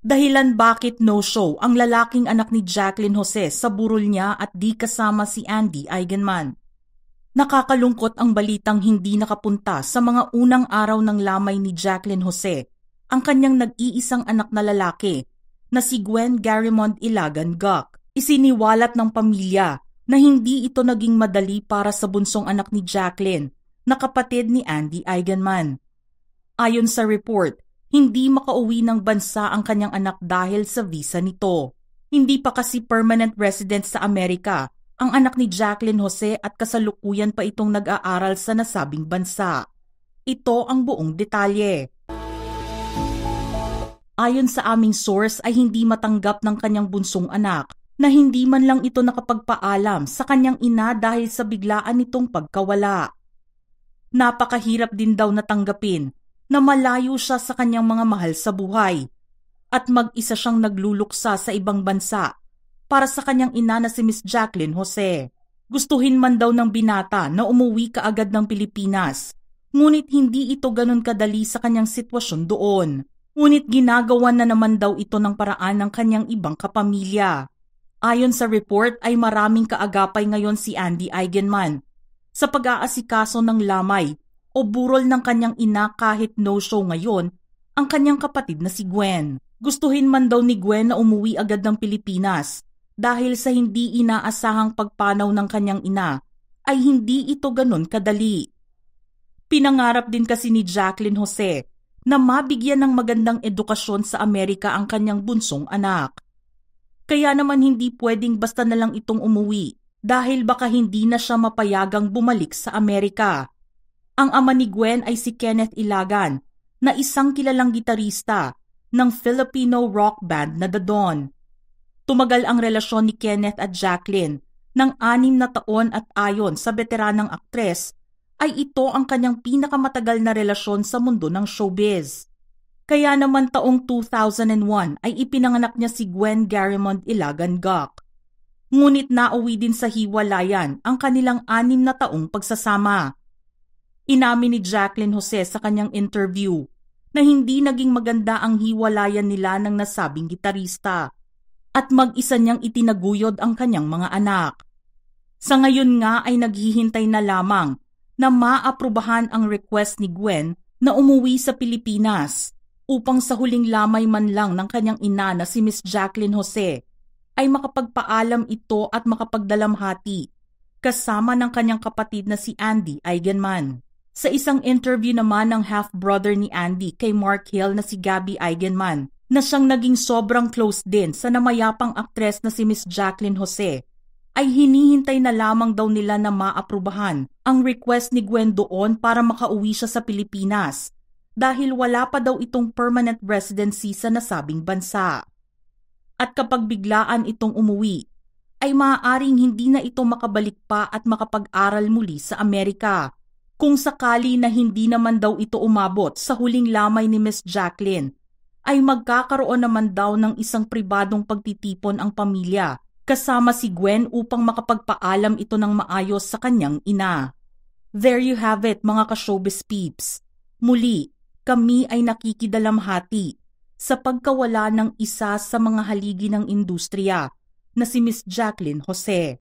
Dahilan bakit no-show ang lalaking anak ni Jacqueline Jose sa burol niya at di kasama si Andy Eigenman. Nakakalungkot ang balitang hindi nakapunta sa mga unang araw ng lamay ni Jacqueline Jose, ang kanyang nag-iisang anak na lalaki na si Gwen Garimond Ilagan Gak. Isiniwalat ng pamilya na hindi ito naging madali para sa bunsong anak ni Jacqueline na kapatid ni Andy Eigenman. Ayon sa report, hindi makauwi ng bansa ang kanyang anak dahil sa visa nito. Hindi pa kasi permanent resident sa Amerika ang anak ni Jacqueline Jose at kasalukuyan pa itong nag-aaral sa nasabing bansa. Ito ang buong detalye. Ayon sa aming source ay hindi matanggap ng kanyang bunsong anak na hindi man lang ito nakapagpaalam sa kanyang ina dahil sa biglaan nitong pagkawala. Napakahirap din daw natanggapin na malayo siya sa kanyang mga mahal sa buhay at mag-isa siyang nagluluksa sa ibang bansa para sa kanyang ina na si Miss Jacqueline Jose. Gustuhin man daw ng binata na umuwi kaagad ng Pilipinas, ngunit hindi ito ganun kadali sa kanyang sitwasyon doon. Ngunit ginagawa na naman daw ito ng paraan ng kanyang ibang kapamilya. Ayon sa report ay maraming kaagapay ngayon si Andy Eigenman sa pag-aasikaso ng lamay o burol ng kanyang ina kahit no-show ngayon ang kanyang kapatid na si Gwen. Gustuhin man daw ni Gwen na umuwi agad ng Pilipinas dahil sa hindi inaasahang pagpanaw ng kanyang ina ay hindi ito ganun kadali. Pinangarap din kasi ni Jacqueline Jose na mabigyan ng magandang edukasyon sa Amerika ang kanyang bunsong anak. Kaya naman hindi pwedeng basta na lang itong umuwi dahil baka hindi na siya mapayagang bumalik sa Amerika ang ama ni Gwen ay si Kenneth Ilagan, na isang kilalang gitarista ng Filipino rock band na The Dawn. Tumagal ang relasyon ni Kenneth at Jacqueline ng anim na taon at ayon sa veteranang aktres ay ito ang kanyang pinakamatagal na relasyon sa mundo ng showbiz. Kaya naman taong 2001 ay ipinanganak niya si Gwen Garimond Ilagan Gok. Ngunit nauwi din sa hiwalayan ang kanilang anim na taong pagsasama. Inamin ni Jacqueline Jose sa kanyang interview na hindi naging maganda ang hiwalayan nila ng nasabing gitarista at mag-isa niyang itinaguyod ang kanyang mga anak. Sa ngayon nga ay naghihintay na lamang na maaprubahan ang request ni Gwen na umuwi sa Pilipinas upang sa huling lamay man lang ng kanyang ina na si Miss Jacqueline Jose ay makapagpaalam ito at makapagdalamhati kasama ng kanyang kapatid na si Andy Eigenman. Sa isang interview naman ng half-brother ni Andy kay Mark Hill na si Gabby Eigenman na siyang naging sobrang close din sa namayapang aktres na si Miss Jacqueline Jose ay hinihintay na lamang daw nila na maaprubahan ang request ni Gwen doon para makauwi siya sa Pilipinas dahil wala pa daw itong permanent residency sa nasabing bansa. At kapag biglaan itong umuwi, ay maaaring hindi na ito makabalik pa at makapag-aral muli sa Amerika kung sakali na hindi naman daw ito umabot sa huling lamay ni Miss Jacqueline, ay magkakaroon naman daw ng isang pribadong pagtitipon ang pamilya kasama si Gwen upang makapagpaalam ito ng maayos sa kanyang ina. There you have it mga ka-showbiz peeps. Muli, kami ay nakikidalamhati sa pagkawala ng isa sa mga haligi ng industriya na si Miss Jacqueline Jose.